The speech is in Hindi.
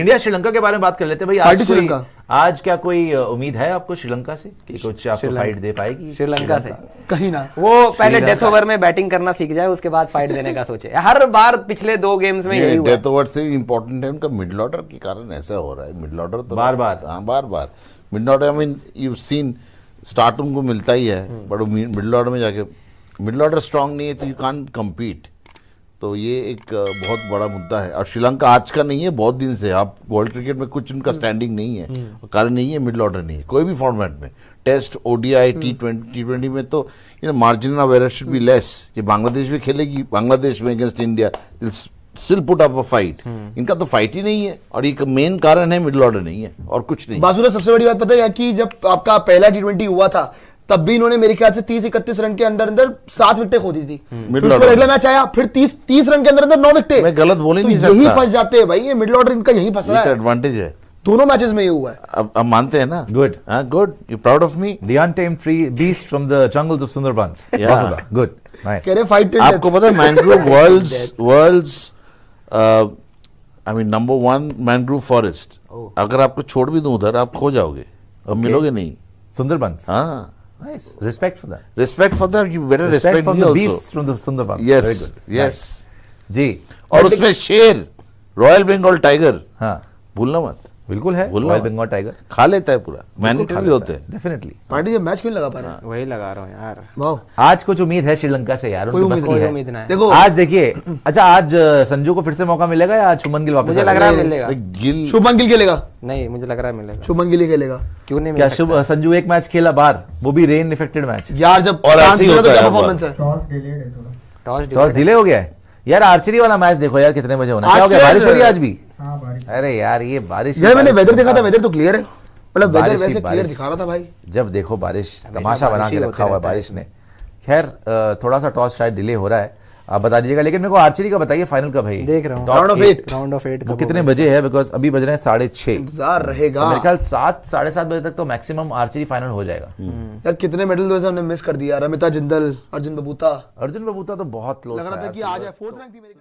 इंडिया श्रीलंका के बारे में बात कर लेते हैं भाई आज श्रीलंका आज क्या कोई उम्मीद है आपको श्रीलंका से कि कुछ आपको फाइट दे पाएगी श्रीलंका से कहीं ना वो पहले डेथ ओवर में बैटिंग करना सीख जाए उसके बाद फाइट देने का सोचे हर बार पिछले दो गेम्स में यही डेथ ओवर से इंपॉर्टेंट है उनका मिडल ऑर्डर के कारण ऐसा हो रहा है मिडल ऑर्डर तो बार बार हाँ बार बार middle order I mean you seen start उनको मिलता ही है बट मिडल ऑर्डर में जाके मिडल ऑर्डर स्ट्रांग नहीं है तो यू कान कम्पीट तो ये एक बहुत बड़ा मुद्दा है और श्रीलंका आज का नहीं है बहुत दिन से आप वर्ल्ड क्रिकेट में कुछ उनका स्टैंडिंग हम्म। नहीं है हम्म। कारण नहीं है मिडिल ऑर्डर नहीं है कोई भी फॉर्मेट में test ODI T twenty T twenty में तो you know margin of error should be less ये बांग्लादेश भी खेलेगी बांग्लादेश में against India still put up a fight इनका तो फाइट ही नहीं है और एक मेन कारण है मिडिल ऑर्डर नहीं है और कुछ नहीं बासुरा सबसे बड़ी बात पता है कि जब आपका पहला टी ट्वेंटी हुआ था तब भी इन्होंने मेरे ख्याल से तीस इकतीस रन के अंदर अंदर सात विकटे खो दी थी तो अगला मैच आया फिर तीस तीस रन के अंदर अंदर नौ विकटे मैं गलत बोले तो नहीं यही फंस जाते हैं भाई ये मिडल ऑर्डर इनका यही फंस रहा तो है एडवांटेज है दोनों मैचेस में ये हुआ है अब अब मानते हैं ना good good you proud of me the untamed free beast from the jungles of Sundarbans good nice कह रहे फाइट आपको पता है mangrove world's world's I mean number one mangrove forest अगर आपको छोड़ भी दूं उधर आप खो जाओगे अब मिलोगे नहीं सुंदरबंस हाँ Nice. Respect for that. Respect for that You better respect, respect from the also. beasts from the Sundarbans. Yes. Very good. Yes. जी और उसमें शेर रॉयल बंगाल टाइगर हाँ भूलना मत बिल्कुल है रॉयल बंगाल टाइगर खा लेता है पूरा मैनेटर भी होते हैं डेफिनेटली पांडे मैच क्यों लगा पा रहा है वही लगा रहा हूं यार वाओ आज कुछ उम्मीद है श्रीलंका से यार कोई उम्मीद नहीं है देखो आज देखिए अच्छा आज संजू को फिर से मौका मिलेगा या शुभमन गिल वापस मुझे लग रहा है मिलेगा शुभमन गिल खेलेगा नहीं मुझे लग रहा है मिलेगा शुभमन गिल खेलेगा क्यों नहीं क्या शुभ संजू एक मैच खेला बाहर वो भी रेन इफेक्टेड मैच यार जब चांस मिला तो क्या परफॉर्मेंस है टॉस डिले हो गया है यार आर्चरी वाला मैच देखो यार कितने बजे होना है क्या हो गया बारिश हो रही आज भी अरे यार ये बारिश यार मैंने वेदर देखा था वेदर तो क्लियर है मतलब वेदर वैसे क्लियर दिखा रहा था भाई जब देखो बारिश तमाशा बना के रखा हुआ है बारिश ने खैर थोड़ा सा टॉस शायद डिले हो रहा है आप बता दीजिएगा लेकिन मेरे को आर्चरी का बताइए फाइनल कब है देख रहा हूँ round of eight round of eight वो कितने बजे है बिकॉज अभी बज रहे हैं साढ़े छह इंतजार तो रहेगा मेरे ख्याल सात साढ़े सात बजे तक तो मैक्सिमम आर्चरी फाइनल हो जाएगा हम्म। यार कितने मेडल दो हमने मिस कर दिया रमिता जिंदल अर्जुन बबूता अर्जुन बबूता तो बहुत लग रहा था कि आज फोर्थ तो। रैंक थी मेरी